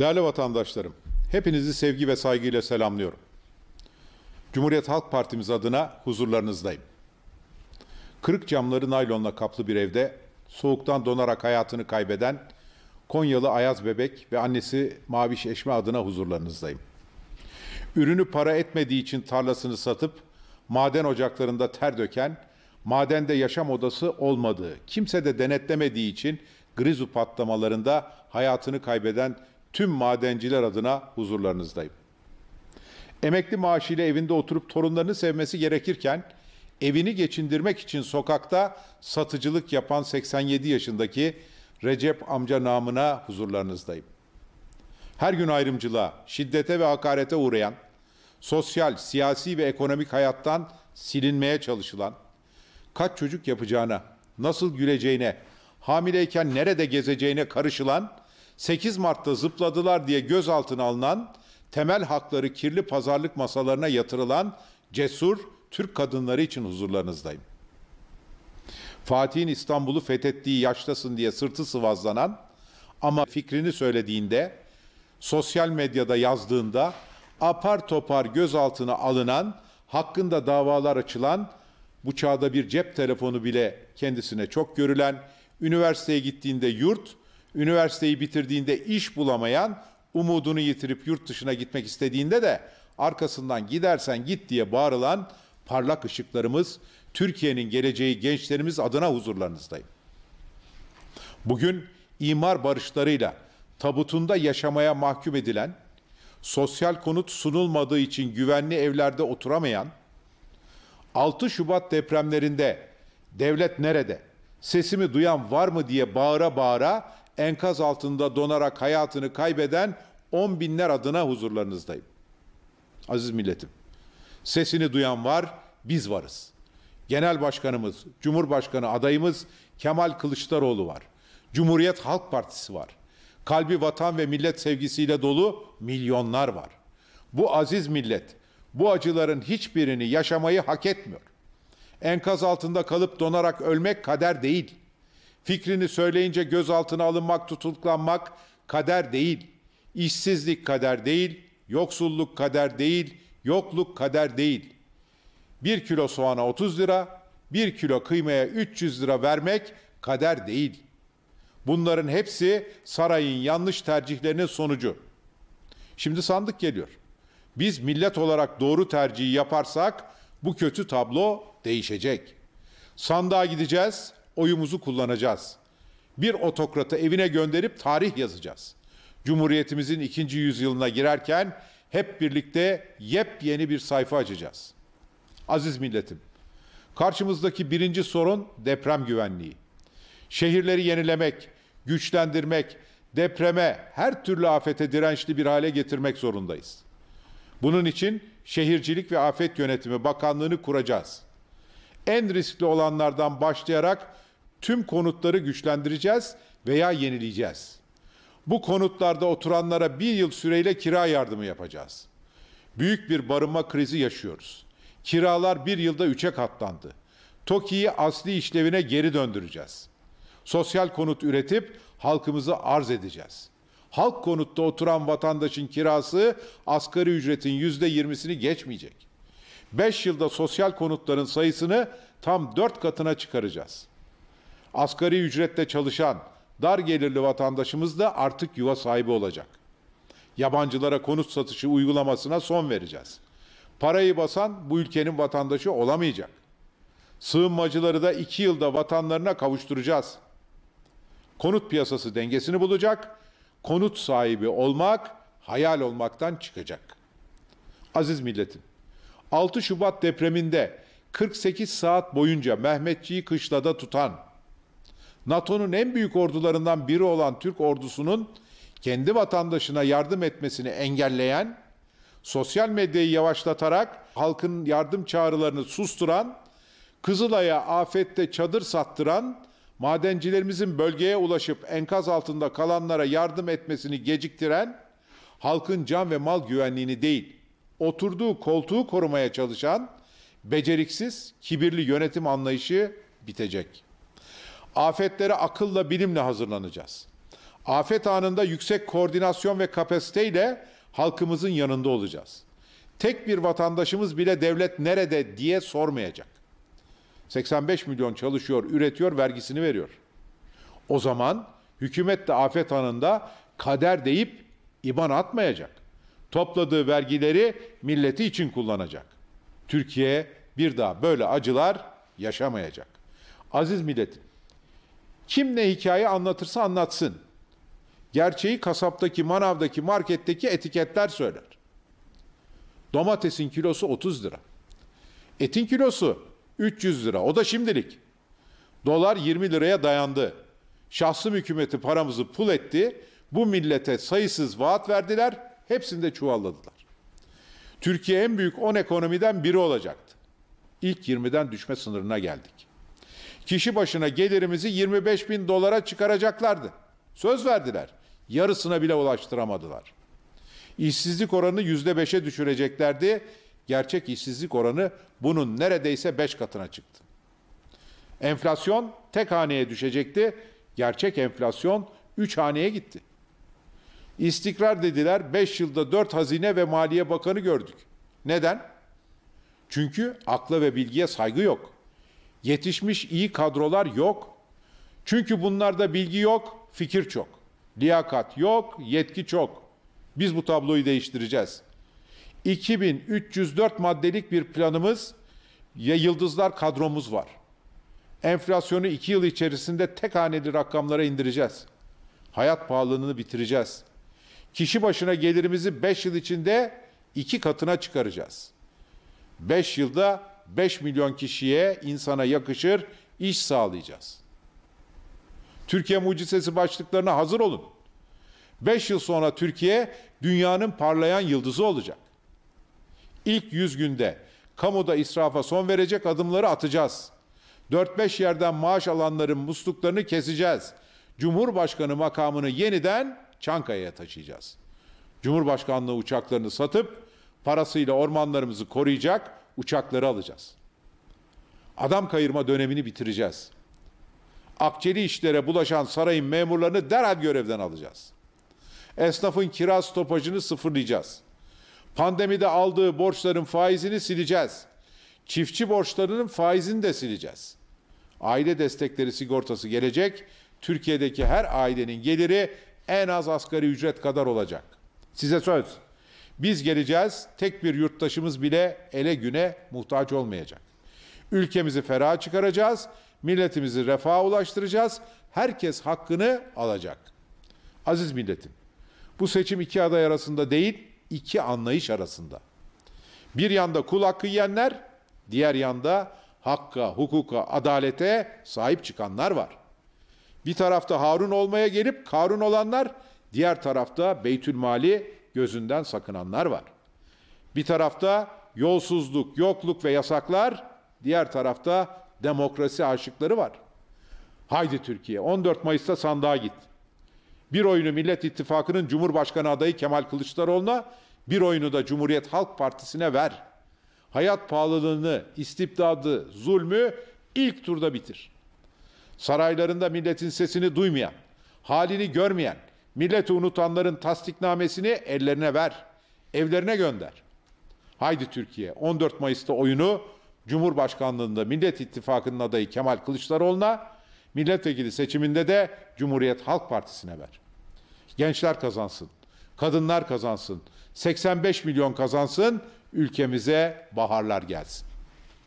Değerli vatandaşlarım, hepinizi sevgi ve saygıyla selamlıyorum. Cumhuriyet Halk Partimiz adına huzurlarınızdayım. Kırık camları naylonla kaplı bir evde soğuktan donarak hayatını kaybeden Konyalı Ayaz Bebek ve annesi Maviş Eşme adına huzurlarınızdayım. Ürünü para etmediği için tarlasını satıp maden ocaklarında ter döken, madende yaşam odası olmadığı, kimse de denetlemediği için grizu patlamalarında hayatını kaybeden tüm madenciler adına huzurlarınızdayım. Emekli maaşıyla evinde oturup torunlarını sevmesi gerekirken evini geçindirmek için sokakta satıcılık yapan 87 yaşındaki Recep amca namına huzurlarınızdayım. Her gün ayrımcılığa, şiddete ve hakarete uğrayan, sosyal, siyasi ve ekonomik hayattan silinmeye çalışılan, kaç çocuk yapacağına, nasıl güleceğine, hamileyken nerede gezeceğine karışılan 8 Mart'ta zıpladılar diye gözaltına alınan, temel hakları kirli pazarlık masalarına yatırılan cesur Türk kadınları için huzurlarınızdayım. Fatih'in İstanbul'u fethettiği yaştasın diye sırtı sıvazlanan ama fikrini söylediğinde, sosyal medyada yazdığında apar topar gözaltına alınan, hakkında davalar açılan, bu çağda bir cep telefonu bile kendisine çok görülen, üniversiteye gittiğinde yurt, Üniversiteyi bitirdiğinde iş bulamayan, umudunu yitirip yurt dışına gitmek istediğinde de arkasından gidersen git diye bağırılan parlak ışıklarımız, Türkiye'nin geleceği gençlerimiz adına huzurlarınızdayım. Bugün imar barışlarıyla tabutunda yaşamaya mahkum edilen, sosyal konut sunulmadığı için güvenli evlerde oturamayan, 6 Şubat depremlerinde devlet nerede, sesimi duyan var mı diye bağıra bağıra enkaz altında donarak hayatını kaybeden on binler adına huzurlarınızdayım. Aziz milletim, sesini duyan var, biz varız. Genel Başkanımız, Cumhurbaşkanı adayımız Kemal Kılıçdaroğlu var. Cumhuriyet Halk Partisi var. Kalbi vatan ve millet sevgisiyle dolu milyonlar var. Bu aziz millet bu acıların hiçbirini yaşamayı hak etmiyor. Enkaz altında kalıp donarak ölmek kader değil.'' Fikrini söyleyince gözaltına alınmak, tutuklanmak kader değil. İşsizlik kader değil, yoksulluk kader değil, yokluk kader değil. Bir kilo soğana 30 lira, bir kilo kıymaya 300 lira vermek kader değil. Bunların hepsi sarayın yanlış tercihlerinin sonucu. Şimdi sandık geliyor. Biz millet olarak doğru tercihi yaparsak bu kötü tablo değişecek. Sandığa gideceğiz oyumuzu kullanacağız. Bir otokratı evine gönderip tarih yazacağız. Cumhuriyetimizin ikinci yüzyılına girerken hep birlikte yepyeni bir sayfa açacağız. Aziz milletim, karşımızdaki birinci sorun deprem güvenliği. Şehirleri yenilemek, güçlendirmek, depreme, her türlü afete dirençli bir hale getirmek zorundayız. Bunun için Şehircilik ve Afet Yönetimi Bakanlığı'nı kuracağız. En riskli olanlardan başlayarak tüm konutları güçlendireceğiz veya yenileyeceğiz. Bu konutlarda oturanlara bir yıl süreyle kira yardımı yapacağız. Büyük bir barınma krizi yaşıyoruz. Kiralar bir yılda üçe katlandı. TOKİ'yi asli işlevine geri döndüreceğiz. Sosyal konut üretip halkımızı arz edeceğiz. Halk konutta oturan vatandaşın kirası asgari ücretin yüzde yirmisini geçmeyecek. Beş yılda sosyal konutların sayısını tam dört katına çıkaracağız.'' asgari ücretle çalışan dar gelirli vatandaşımız da artık yuva sahibi olacak. Yabancılara konut satışı uygulamasına son vereceğiz. Parayı basan bu ülkenin vatandaşı olamayacak. Sığınmacıları da iki yılda vatanlarına kavuşturacağız. Konut piyasası dengesini bulacak. Konut sahibi olmak hayal olmaktan çıkacak. Aziz milletim, 6 Şubat depreminde 48 saat boyunca Mehmetçiği kışlada tutan NATO'nun en büyük ordularından biri olan Türk ordusunun kendi vatandaşına yardım etmesini engelleyen, sosyal medyayı yavaşlatarak halkın yardım çağrılarını susturan, Kızılay'a afette çadır sattıran, madencilerimizin bölgeye ulaşıp enkaz altında kalanlara yardım etmesini geciktiren, halkın can ve mal güvenliğini değil, oturduğu koltuğu korumaya çalışan beceriksiz, kibirli yönetim anlayışı bitecek.'' Afetlere akılla, bilimle hazırlanacağız. Afet anında yüksek koordinasyon ve kapasiteyle halkımızın yanında olacağız. Tek bir vatandaşımız bile devlet nerede diye sormayacak. 85 milyon çalışıyor, üretiyor, vergisini veriyor. O zaman hükümet de afet anında kader deyip iban atmayacak. Topladığı vergileri milleti için kullanacak. Türkiye bir daha böyle acılar yaşamayacak. Aziz milletim, kim ne hikaye anlatırsa anlatsın. Gerçeği kasaptaki, manavdaki, marketteki etiketler söyler. Domatesin kilosu 30 lira. Etin kilosu 300 lira. O da şimdilik. Dolar 20 liraya dayandı. Şahsım hükümeti paramızı pul etti. Bu millete sayısız vaat verdiler. Hepsini de çuvalladılar. Türkiye en büyük 10 ekonomiden biri olacaktı. İlk 20'den düşme sınırına geldik kişi başına gelirimizi 25 bin dolara çıkaracaklardı. Söz verdiler. Yarısına bile ulaştıramadılar. İşsizlik oranını yüzde beşe düşüreceklerdi. Gerçek işsizlik oranı bunun neredeyse beş katına çıktı. Enflasyon tek haneye düşecekti. Gerçek enflasyon üç haneye gitti. İstikrar dediler. Beş yılda dört hazine ve maliye bakanı gördük. Neden? Çünkü akla ve bilgiye saygı yok.'' Yetişmiş iyi kadrolar yok. Çünkü bunlarda bilgi yok, fikir çok. Liyakat yok, yetki çok. Biz bu tabloyu değiştireceğiz. 2304 maddelik bir planımız ya yıldızlar kadromuz var. Enflasyonu iki yıl içerisinde tek haneli rakamlara indireceğiz. Hayat pahalılığını bitireceğiz. Kişi başına gelirimizi 5 yıl içinde iki katına çıkaracağız. 5 yılda 5 milyon kişiye insana yakışır iş sağlayacağız. Türkiye mucizesi başlıklarına hazır olun. 5 yıl sonra Türkiye dünyanın parlayan yıldızı olacak. İlk 100 günde kamuda israfa son verecek adımları atacağız. 4-5 yerden maaş alanların musluklarını keseceğiz. Cumhurbaşkanı makamını yeniden Çankaya'ya taşıyacağız. Cumhurbaşkanlığı uçaklarını satıp parasıyla ormanlarımızı koruyacak, uçakları alacağız. Adam kayırma dönemini bitireceğiz. Akçeli işlere bulaşan sarayın memurlarını derhal görevden alacağız. Esnafın kira stopajını sıfırlayacağız. Pandemide aldığı borçların faizini sileceğiz. Çiftçi borçlarının faizini de sileceğiz. Aile destekleri sigortası gelecek. Türkiye'deki her ailenin geliri en az asgari ücret kadar olacak. Size söz. Biz geleceğiz, tek bir yurttaşımız bile ele güne muhtaç olmayacak. Ülkemizi feraha çıkaracağız, milletimizi refaha ulaştıracağız, herkes hakkını alacak. Aziz milletim, bu seçim iki aday arasında değil, iki anlayış arasında. Bir yanda kul hakkı yiyenler, diğer yanda hakka, hukuka, adalete sahip çıkanlar var. Bir tarafta Harun olmaya gelip Karun olanlar, diğer tarafta Beytülmali gözünden sakınanlar var. Bir tarafta yolsuzluk, yokluk ve yasaklar, diğer tarafta demokrasi aşıkları var. Haydi Türkiye, 14 Mayıs'ta sandığa git. Bir oyunu Millet İttifakı'nın Cumhurbaşkanı adayı Kemal Kılıçdaroğlu'na, bir oyunu da Cumhuriyet Halk Partisi'ne ver. Hayat pahalılığını, istibdadı, zulmü ilk turda bitir. Saraylarında milletin sesini duymayan, halini görmeyen, Milleti unutanların tasdiknamesini ellerine ver. Evlerine gönder. Haydi Türkiye 14 Mayıs'ta oyunu Cumhurbaşkanlığında Millet İttifakı'nın adayı Kemal Kılıçdaroğlu'na, milletvekili seçiminde de Cumhuriyet Halk Partisi'ne ver. Gençler kazansın, kadınlar kazansın, 85 milyon kazansın, ülkemize baharlar gelsin.